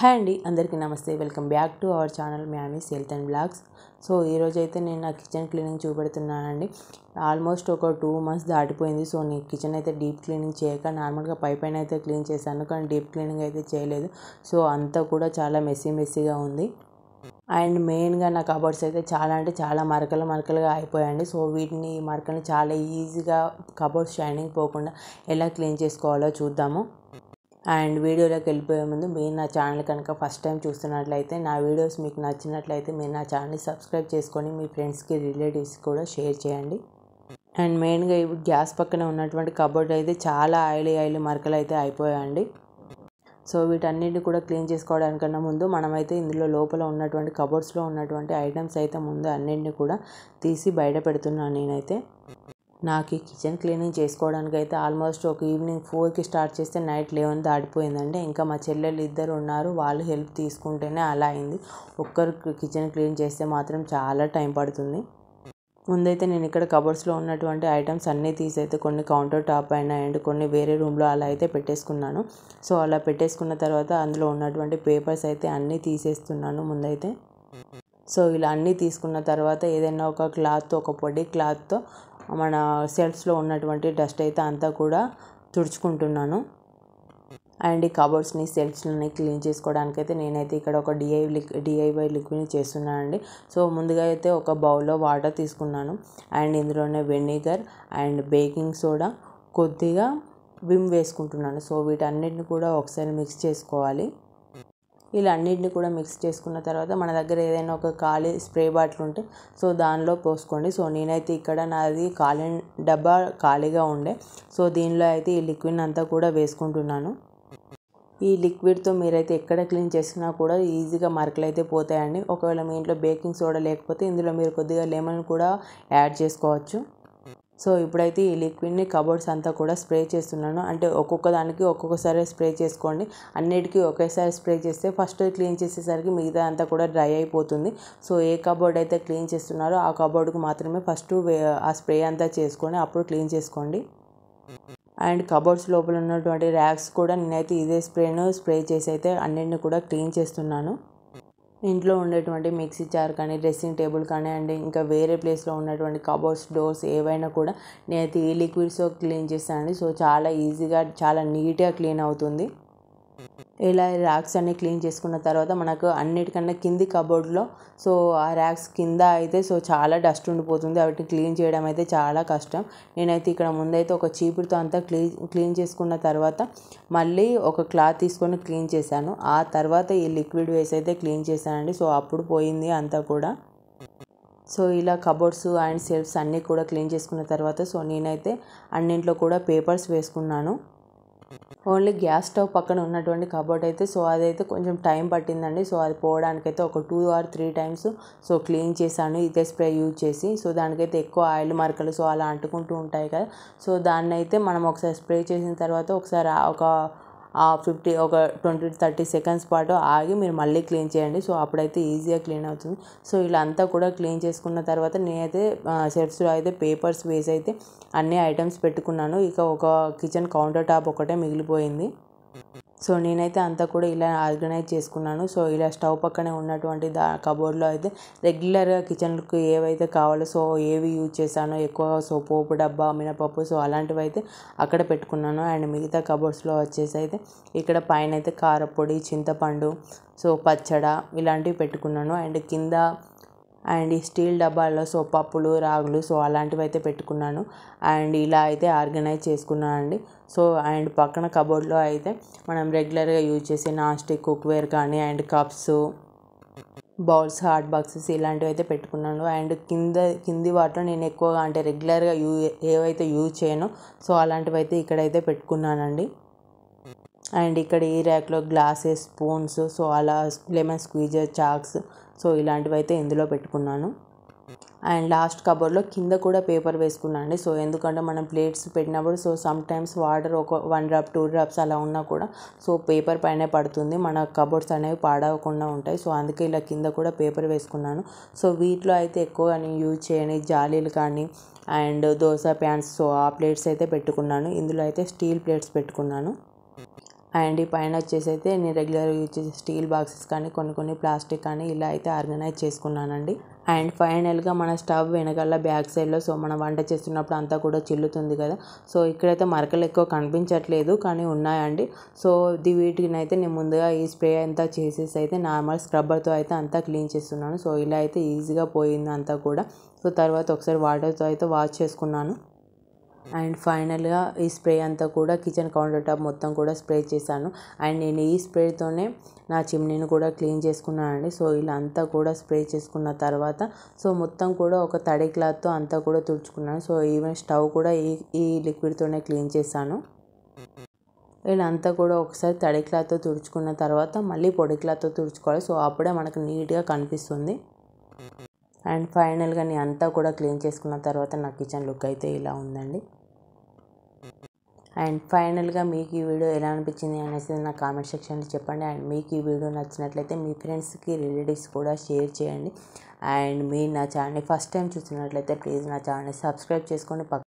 hi అండి అందరికీ నమస్తే welcome back to our channel mommy health and blogs so ఈరోజైతే నేను నా కిచెన్ క్లీనింగ్ చూపెడుతున్నానండి ఆల్మోస్ట్ ఒక టూ మంత్స్ దాటిపోయింది సో నేను కిచెన్ అయితే డీప్ క్లీనింగ్ చేయక నార్మల్గా పై పైన అయితే క్లీన్ చేశాను కానీ డీప్ క్లీనింగ్ అయితే చేయలేదు సో అంతా కూడా చాలా మెస్సీ మెస్సీగా ఉంది అండ్ మెయిన్గా నా కబోర్డ్స్ అయితే చాలా అంటే చాలా మరకలు మరకలుగా అయిపోయాయండి సో వీటిని మరకలు చాలా ఈజీగా కబోర్డ్స్ షైనింగ్ పోకుండా ఎలా క్లీన్ చేసుకోవాలో చూద్దాము అండ్ వీడియోలోకి వెళ్ళిపోయే ముందు మీరు నా ఛానల్ కనుక ఫస్ట్ టైం చూస్తున్నట్లయితే నా వీడియోస్ మీకు నచ్చినట్లయితే మీరు నా ఛానల్ని సబ్స్క్రైబ్ చేసుకొని మీ ఫ్రెండ్స్కి రిలేటివ్స్ కూడా షేర్ చేయండి అండ్ మెయిన్గా ఇప్పుడు గ్యాస్ పక్కన ఉన్నటువంటి కబోర్డ్ అయితే చాలా ఆయిలీ ఆయిలీ మరకలు అయితే అయిపోయాయండి సో వీటన్నిటిని కూడా క్లీన్ చేసుకోవడానికన్నా ముందు మనమైతే ఇందులో లోపల ఉన్నటువంటి కబోర్డ్స్లో ఉన్నటువంటి ఐటమ్స్ అయితే ముందు అన్నింటిని కూడా తీసి బయట పెడుతున్నాను నేనైతే నాకు ఈ కిచెన్ క్లీనింగ్ చేసుకోవడానికి అయితే ఆల్మోస్ట్ ఒక ఈవినింగ్ ఫోర్కి స్టార్ట్ చేస్తే నైట్ లెవెన్ దాటిపోయిందంటే ఇంకా మా చెల్లెలు ఇద్దరు ఉన్నారు వాళ్ళు హెల్ప్ తీసుకుంటేనే అలా అయింది ఒక్కరు కిచెన్ క్లీన్ చేస్తే మాత్రం చాలా టైం పడుతుంది ముందైతే నేను ఇక్కడ కబర్స్లో ఉన్నటువంటి ఐటమ్స్ అన్నీ తీసైతే కొన్ని కౌంటర్ టాప్ అయినా అండ్ కొన్ని వేరే రూమ్లో అలా అయితే పెట్టేసుకున్నాను సో అలా పెట్టేసుకున్న తర్వాత అందులో ఉన్నటువంటి పేపర్స్ అయితే అన్నీ తీసేస్తున్నాను ముందైతే సో ఇలా అన్నీ తీసుకున్న తర్వాత ఏదైనా ఒక క్లాత్ ఒక పొడి క్లాత్తో మన సెల్స్లో ఉన్నటువంటి డస్ట్ అయితే అంతా కూడా తుడుచుకుంటున్నాను అండ్ ఈ కబోర్డ్స్ని సెల్స్ని క్లీన్ చేసుకోవడానికి అయితే నేనైతే ఇక్కడ ఒక డిఐ లిక్ డిఐవై లిక్విడ్ని చేస్తున్నానండి సో ముందుగా అయితే ఒక బౌల్లో వాటర్ తీసుకున్నాను అండ్ ఇందులోనే వెనిగర్ అండ్ బేకింగ్ సోడా కొద్దిగా విమ్ వేసుకుంటున్నాను సో వీటన్నిటిని కూడా ఒకసారి మిక్స్ చేసుకోవాలి ఇలా అన్నింటిని కూడా మిక్స్ చేసుకున్న తర్వాత మన దగ్గర ఏదైనా ఒక ఖాళీ స్ప్రే బాటిల్ ఉంటే సో దానిలో పోసుకోండి సో నేనైతే ఇక్కడ నాది ఖాళీ డబ్బా ఖాళీగా ఉండే సో దీనిలో అయితే ఈ లిక్విడ్ అంతా కూడా వేసుకుంటున్నాను ఈ లిక్విడ్తో మీరైతే ఎక్కడ క్లీన్ చేసినా కూడా ఈజీగా మరకలు అయితే పోతాయండి ఒకవేళ మీ ఇంట్లో బేకింగ్ సోడా లేకపోతే ఇందులో మీరు కొద్దిగా లెమన్ కూడా యాడ్ చేసుకోవచ్చు సో ఇప్పుడైతే ఈ లిక్విడ్ని కబోర్డ్స్ అంతా కూడా స్ప్రే చేస్తున్నాను అంటే ఒక్కొక్క దానికి ఒక్కొక్కసారి స్ప్రే చేసుకోండి అన్నిటికీ ఒకేసారి స్ప్రే చేస్తే ఫస్ట్ క్లీన్ చేసేసరికి మిగతా అంతా కూడా డ్రై అయిపోతుంది సో ఏ కబోర్డ్ అయితే క్లీన్ చేస్తున్నారో ఆ కబోర్డ్కి మాత్రమే ఫస్ట్ ఆ స్ప్రే అంతా చేసుకొని అప్పుడు క్లీన్ చేసుకోండి అండ్ కబోర్డ్స్ లోపల ఉన్నటువంటి ర్యాక్స్ కూడా నేనైతే ఇదే స్ప్రేను స్ప్రే చేసి అయితే అన్నింటిని కూడా క్లీన్ చేస్తున్నాను ఇంట్లో ఉండేటువంటి మిక్సీ జార్ కానీ డ్రెస్సింగ్ టేబుల్ కానీ అండ్ ఇంకా వేరే ప్లేస్లో ఉన్నటువంటి కబోర్డ్స్ డోర్స్ ఏవైనా కూడా నేనైతే ఈ లిక్విడ్స్ క్లీన్ చేస్తానండి సో చాలా ఈజీగా చాలా నీట్గా క్లీన్ అవుతుంది ఇలా ర్యాక్స్ అన్ని క్లీన్ చేసుకున్న తర్వాత మనకు అన్నిటికన్నా కింది కబోర్డ్లో సో ఆ ర్యాక్స్ కింద అయితే సో చాలా డస్ట్ ఉండిపోతుంది వాటిని క్లీన్ చేయడం అయితే చాలా కష్టం నేనైతే ఇక్కడ ముందైతే ఒక చీపురుతో అంతా క్లీన్ క్లీన్ చేసుకున్న తర్వాత మళ్ళీ ఒక క్లాత్ తీసుకొని క్లీన్ చేశాను ఆ తర్వాత ఈ లిక్విడ్ వేసి అయితే క్లీన్ చేశానండి సో అప్పుడు పోయింది అంతా కూడా సో ఇలా కబోర్డ్స్ అండ్ సెల్ఫ్స్ అన్నీ కూడా క్లీన్ చేసుకున్న తర్వాత సో నేనైతే అన్నింట్లో కూడా పేపర్స్ వేసుకున్నాను ఓన్లీ గ్యాస్ స్టవ్ పక్కన ఉన్నటువంటి కబోర్డ్ అయితే సో అదైతే కొంచెం టైం పట్టిందండి సో అది పోవడానికైతే ఒక two or three times so clean చేశాను ఇదే స్ప్రే యూజ్ చేసి సో దానికైతే ఎక్కువ ఆయిల్ మరకలు సో అలా అంటుకుంటూ ఉంటాయి కదా సో దాన్ని అయితే మనం ఒకసారి స్ప్రే చేసిన తర్వాత ఒకసారి ఒక ఫిఫ్టీ ఒక ట్వంటీ థర్టీ సెకండ్స్ పాటు ఆగి మీరు మళ్ళీ క్లీన్ చేయండి సో అప్పుడైతే ఈజీగా క్లీన్ అవుతుంది సో ఇలా అంతా కూడా క్లీన్ చేసుకున్న తర్వాత నేనైతే షెల్ఫ్స్లో అయితే పేపర్స్ వేసి అయితే అన్ని ఐటమ్స్ పెట్టుకున్నాను ఇక ఒక కిచెన్ కౌంటర్ టాప్ ఒకటే మిగిలిపోయింది సో నేనైతే అంతా కూడా ఇలా ఆర్గనైజ్ చేసుకున్నాను సో ఇలా స్టవ్ పక్కనే ఉన్నటువంటి దా కబోర్డ్లో అయితే రెగ్యులర్గా కిచెన్కు ఏవైతే కావాలో సో ఏవి యూజ్ చేశానో ఎక్కువ సో పోపు డబ్బా మినపప్పు సో అలాంటివి అయితే అక్కడ పెట్టుకున్నాను అండ్ మిగతా కబోర్డ్స్లో వచ్చేసి అయితే ఇక్కడ పైన అయితే కారపొడి చింతపండు సో పచ్చడ ఇలాంటివి పెట్టుకున్నాను అండ్ కింద అండ్ ఈ స్టీల్ డబ్బాల్లో పప్పులు రాగులు సో అలాంటివి అయితే పెట్టుకున్నాను అండ్ ఇలా అయితే ఆర్గనైజ్ చేసుకున్నాను అండి సో అండ్ పక్కన కబోర్డ్లో అయితే మనం రెగ్యులర్గా యూజ్ చేసే నాస్టిక్ కుక్వేర్ కానీ and cups bowls hot boxes ఇలాంటివి అయితే పెట్టుకున్నాను అండ్ కింద కింది వాటిలో నేను ఎక్కువగా అంటే రెగ్యులర్గా యూ ఏవైతే యూజ్ చేయనో సో అలాంటివి అయితే ఇక్కడైతే పెట్టుకున్నానండి అండ్ ఇక్కడ ఈ ర్యాక్లో గ్లాసెస్ స్పూన్స్ సో అలా లెమన్ స్క్వీజర్ చాక్స్ సో ఇలాంటివైతే ఇందులో పెట్టుకున్నాను అండ్ లాస్ట్ కబోర్డ్లో కింద కూడా పేపర్ వేసుకున్నాను సో ఎందుకంటే మనం ప్లేట్స్ పెట్టినప్పుడు సో సమ్ టైమ్స్ వాటర్ ఒక వన్ డ్రాప్ టూ డ్రాప్స్ అలా ఉన్నా కూడా సో పేపర్ పైనే పడుతుంది మన కబోర్డ్స్ అనేవి పాడవకుండా ఉంటాయి సో అందుకే ఇలా కింద కూడా పేపర్ వేసుకున్నాను సో వీటిలో అయితే ఎక్కువ నేను యూజ్ చేయని జాలీలు కానీ అండ్ దోశ ప్యాన్స్ సో ఆ ప్లేట్స్ అయితే పెట్టుకున్నాను ఇందులో అయితే స్టీల్ ప్లేట్స్ పెట్టుకున్నాను అండ్ ఈ పైన వచ్చేసి అయితే నేను రెగ్యులర్గా యూజ్ చేసే స్టీల్ బాక్సెస్ కానీ కొన్ని కొన్ని ప్లాస్టిక్ కానీ ఇలా అయితే ఆర్గనైజ్ చేసుకున్నానండి అండ్ ఫైనల్గా మన స్టవ్ వెనకాల బ్యాక్ సైడ్లో సో మనం వంట చేస్తున్నప్పుడు అంతా కూడా చిల్లుతుంది కదా సో ఇక్కడైతే మరకలు ఎక్కువ కనిపించట్లేదు కానీ ఉన్నాయండి సో వీటినైతే నేను ముందుగా ఈ స్ప్రే అంతా చేసేసి అయితే నార్మల్ స్క్రబ్బర్తో అయితే అంతా క్లీన్ చేస్తున్నాను సో ఇలా అయితే ఈజీగా పోయింది అంతా కూడా సో తర్వాత ఒకసారి వాటర్తో అయితే వాష్ చేసుకున్నాను అండ్ ఫైనల్గా ఈ స్ప్రే అంతా కూడా కిచెన్ కౌంటర్ టాప్ మొత్తం కూడా స్ప్రే చేశాను అండ్ నేను ఈ స్ప్రేతోనే నా చిమ్నీని కూడా క్లీన్ చేసుకున్నానండి సో ఇలా అంతా కూడా స్ప్రే చేసుకున్న తర్వాత సో మొత్తం కూడా ఒక తడి క్లాత్తో అంతా కూడా తుడుచుకున్నాను సో ఈవెన్ స్టవ్ కూడా ఈ ఈ లిక్విడ్తోనే క్లీన్ చేశాను ఇలా అంతా కూడా ఒకసారి తడి క్లాత్తో తుడుచుకున్న తర్వాత మళ్ళీ పొడి క్లాత్తో తుడుచుకోవాలి సో అప్పుడే మనకు నీట్గా కనిపిస్తుంది అండ్ ఫైనల్గా నేను అంతా కూడా క్లీన్ చేసుకున్న తర్వాత నా కిచెన్ లుక్ అయితే ఇలా ఉందండి అండ్ ఫైనల్గా మీకు ఈ వీడియో ఎలా అనిపించింది అనేసి నా కామెంట్ సెక్షన్లో చెప్పండి అండ్ మీకు ఈ వీడియో నచ్చినట్లయితే మీ ఫ్రెండ్స్కి రిలేటివ్స్ కూడా షేర్ చేయండి అండ్ మీరు నా ఛానల్ ఫస్ట్ టైం చూసినట్లయితే ప్లీజ్ నా ఛానల్ సబ్స్క్రైబ్ చేసుకోండి